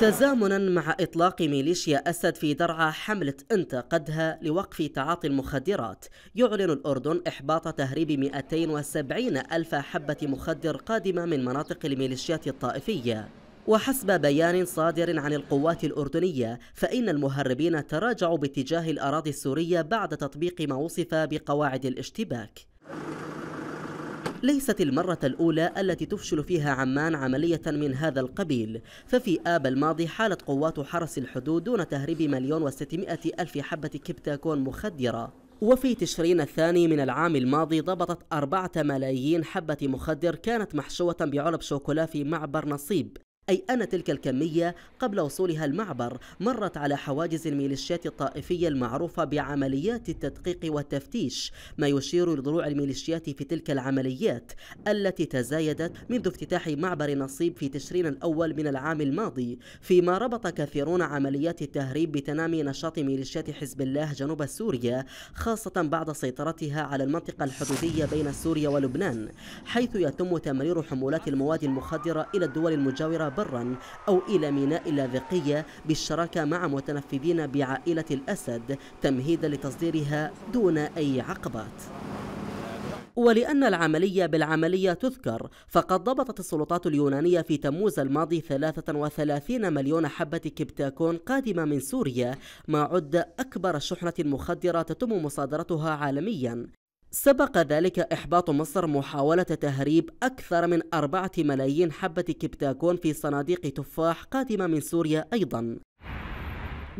تزامنا مع إطلاق ميليشيا أسد في درعا حملة أنت قدها لوقف تعاطي المخدرات يعلن الأردن إحباط تهريب 270 ألف حبة مخدر قادمة من مناطق الميليشيات الطائفية وحسب بيان صادر عن القوات الأردنية فإن المهربين تراجعوا باتجاه الأراضي السورية بعد تطبيق ما وصف بقواعد الاشتباك ليست المرة الأولى التي تفشل فيها عمان عملية من هذا القبيل ففي آب الماضي حالت قوات حرس الحدود دون تهريب مليون وستمائة ألف حبة كبتاكون مخدرة وفي تشرين الثاني من العام الماضي ضبطت أربعة ملايين حبة مخدر كانت محشوة بعلب شوكولا في معبر نصيب أي أن تلك الكمية قبل وصولها المعبر مرت على حواجز الميليشيات الطائفية المعروفة بعمليات التدقيق والتفتيش ما يشير لضلوع الميليشيات في تلك العمليات التي تزايدت منذ افتتاح معبر نصيب في تشرين الأول من العام الماضي فيما ربط كثيرون عمليات التهريب بتنامي نشاط ميليشيات حزب الله جنوب سوريا خاصة بعد سيطرتها على المنطقة الحدودية بين سوريا ولبنان حيث يتم تمرير حمولات المواد المخدرة إلى الدول المجاورة برا أو إلى ميناء اللاذقية بالشراكة مع متنفذين بعائلة الأسد تمهيدا لتصديرها دون أي عقبات ولأن العملية بالعملية تذكر فقد ضبطت السلطات اليونانية في تموز الماضي 33 مليون حبة كبتاكون قادمة من سوريا ما عد أكبر شحنة مخدرة تتم مصادرتها عالميا سبق ذلك إحباط مصر محاولة تهريب أكثر من أربعة ملايين حبة كبتاكون في صناديق تفاح قادمة من سوريا أيضا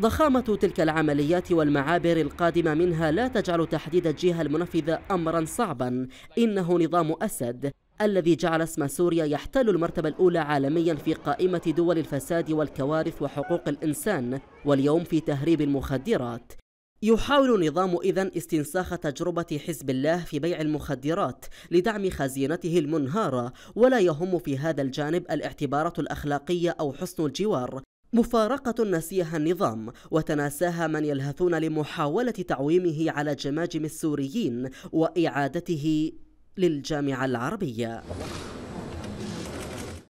ضخامة تلك العمليات والمعابر القادمة منها لا تجعل تحديد الجهة المنفذة أمرا صعبا إنه نظام أسد الذي جعل اسم سوريا يحتل المرتبة الأولى عالميا في قائمة دول الفساد والكوارث وحقوق الإنسان واليوم في تهريب المخدرات يحاول نظام إذا استنساخ تجربة حزب الله في بيع المخدرات لدعم خزينته المنهارة ولا يهم في هذا الجانب الاعتبارات الأخلاقية أو حسن الجوار مفارقة نسيها النظام وتناساها من يلهثون لمحاولة تعويمه على جماجم السوريين وإعادته للجامعة العربية